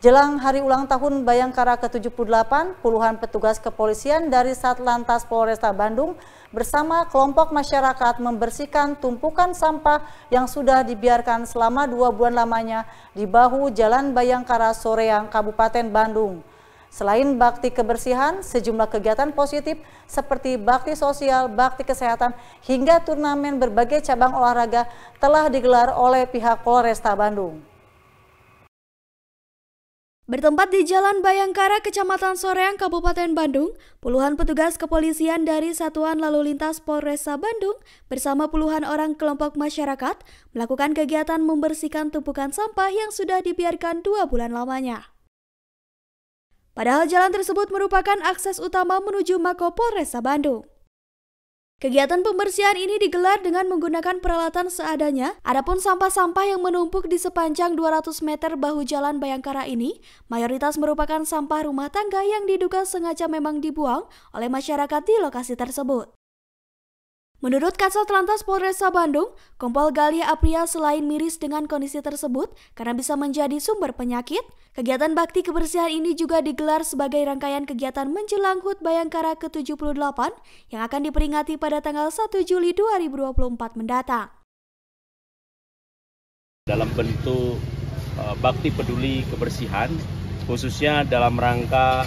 Jelang hari ulang tahun Bayangkara ke-78, puluhan petugas kepolisian dari Satlantas Polresta Bandung bersama kelompok masyarakat membersihkan tumpukan sampah yang sudah dibiarkan selama dua bulan lamanya di bahu Jalan Bayangkara Soreang, Kabupaten Bandung. Selain bakti kebersihan, sejumlah kegiatan positif seperti bakti sosial, bakti kesehatan, hingga turnamen berbagai cabang olahraga telah digelar oleh pihak Polresta Bandung. Bertempat di Jalan Bayangkara, Kecamatan Soreang, Kabupaten Bandung, puluhan petugas kepolisian dari Satuan Lalu Lintas Polresa Bandung bersama puluhan orang kelompok masyarakat melakukan kegiatan membersihkan tumpukan sampah yang sudah dibiarkan dua bulan lamanya. Padahal jalan tersebut merupakan akses utama menuju Mako Polresa Bandung. Kegiatan pembersihan ini digelar dengan menggunakan peralatan seadanya. Adapun sampah-sampah yang menumpuk di sepanjang 200 meter bahu jalan Bayangkara ini, mayoritas merupakan sampah rumah tangga yang diduga sengaja memang dibuang oleh masyarakat di lokasi tersebut. Menurut Kasat Lantas Polresa Bandung, Kompol Galih Apria selain miris dengan kondisi tersebut karena bisa menjadi sumber penyakit, kegiatan bakti kebersihan ini juga digelar sebagai rangkaian kegiatan menjelang HUT Bayangkara ke-78 yang akan diperingati pada tanggal 1 Juli 2024 mendatang. Dalam bentuk eh, bakti peduli kebersihan, khususnya dalam rangka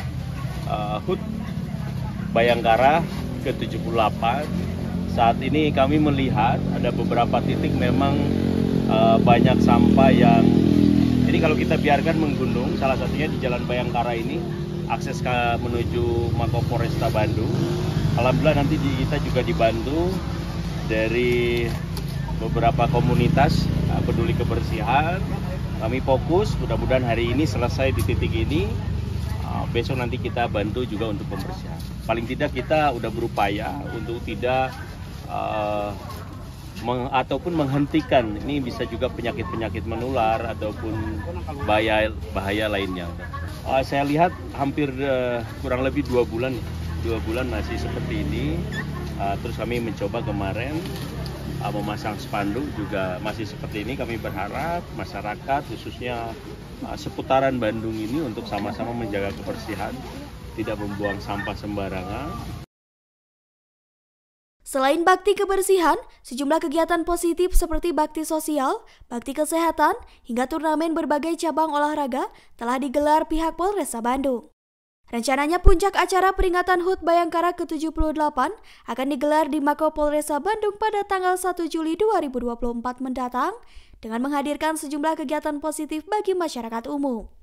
eh, HUT Bayangkara ke-78 saat ini kami melihat ada beberapa titik memang uh, banyak sampah yang jadi kalau kita biarkan menggunung salah satunya di Jalan Bayangkara ini akses ke menuju Mako Foresta Bandung alhamdulillah nanti di, kita juga dibantu dari beberapa komunitas eh, peduli kebersihan kami fokus mudah-mudahan hari ini selesai di titik ini eh, besok nanti kita bantu juga untuk pembersihan paling tidak kita udah berupaya untuk tidak uh, meng, ataupun menghentikan ini bisa juga penyakit-penyakit menular ataupun bahaya bahaya lainnya. Uh, saya lihat hampir uh, kurang lebih dua bulan dua bulan masih seperti ini. Uh, terus kami mencoba kemarin uh, memasang spanduk juga masih seperti ini. Kami berharap masyarakat khususnya uh, seputaran Bandung ini untuk sama-sama menjaga kebersihan, tidak membuang sampah sembarangan Selain bakti kebersihan, sejumlah kegiatan positif seperti bakti sosial, bakti kesehatan, hingga turnamen berbagai cabang olahraga telah digelar pihak Polresa Bandung. Rencananya puncak acara peringatan HUT Bayangkara ke-78 akan digelar di Mako Polresa Bandung pada tanggal 1 Juli 2024 mendatang dengan menghadirkan sejumlah kegiatan positif bagi masyarakat umum.